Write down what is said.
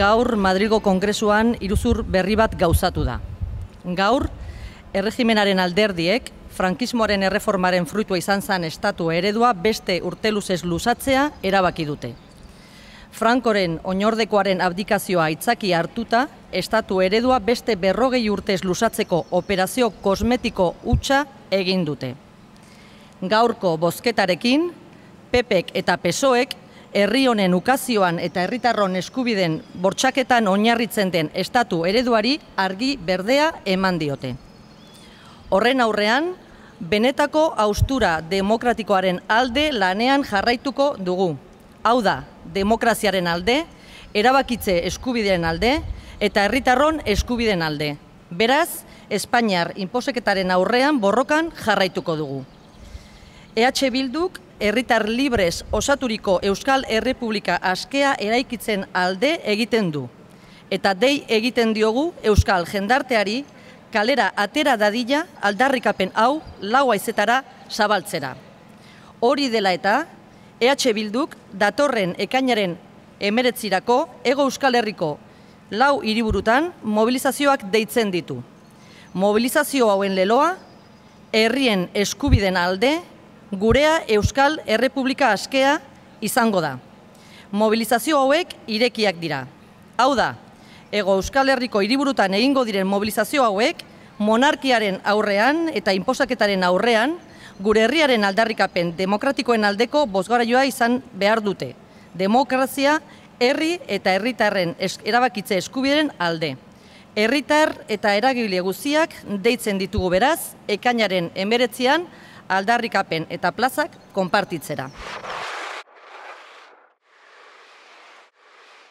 gaur Madrigo Kongresuan iruzur berri bat gauzatu da. Gaur, erregimenaren alderdiek, frankismoaren erreformaren fruitua izan zen estatu eredua beste urteluzez lusatzea erabaki dute. Frankoren oinordekoaren abdikazioa itzaki hartuta, estatu eredua beste berrogei urtez lusatzeko operazio kosmetiko hutsa egin dute. Gaurko bozketarekin, Pepek eta Pesoek herri honen ukazioan eta herritarron eskubiden bortxaketan oinarritzen den estatu ereduari argi berdea eman diote. Horren aurrean, benetako austura demokratikoaren alde lanean jarraituko dugu. Hau da, demokraziaren alde, erabakitze eskubideen alde eta herritarron eskubideen alde. Beraz, Espainiar inposeketaren aurrean borrokan jarraituko dugu. EH Bilduk herritar librez osaturiko Euskal Errepublika askea eraikitzen alde egiten du. Eta dei egiten diogu Euskal jendarteari kalera atera dadila aldarrikapen hau lau aizetara zabaltzera. Hori dela eta EH Bilduk datorren ekainaren emeretzirako ego Euskal Herriko lau hiriburutan mobilizazioak deitzen ditu. Mobilizazio hauen leloa, herrien eskubiden alde, gurea Euskal Errepublika askea izango da. Mobilizazio hauek irekiak dira. Hau da, ego Euskal Herriko hiriburutan egingo diren mobilizazio hauek, monarkiaren aurrean eta inposaketaren aurrean, gure herriaren aldarrikapen demokratikoen aldeko bozgaraioa izan behar dute. Demokrazia, herri eta herritarren erabakitze eskubiren alde. Herritar eta eragile guztiak deitzen ditugu beraz, ekainaren emberetzean, aldarrikapen eta plazak konpartitzera.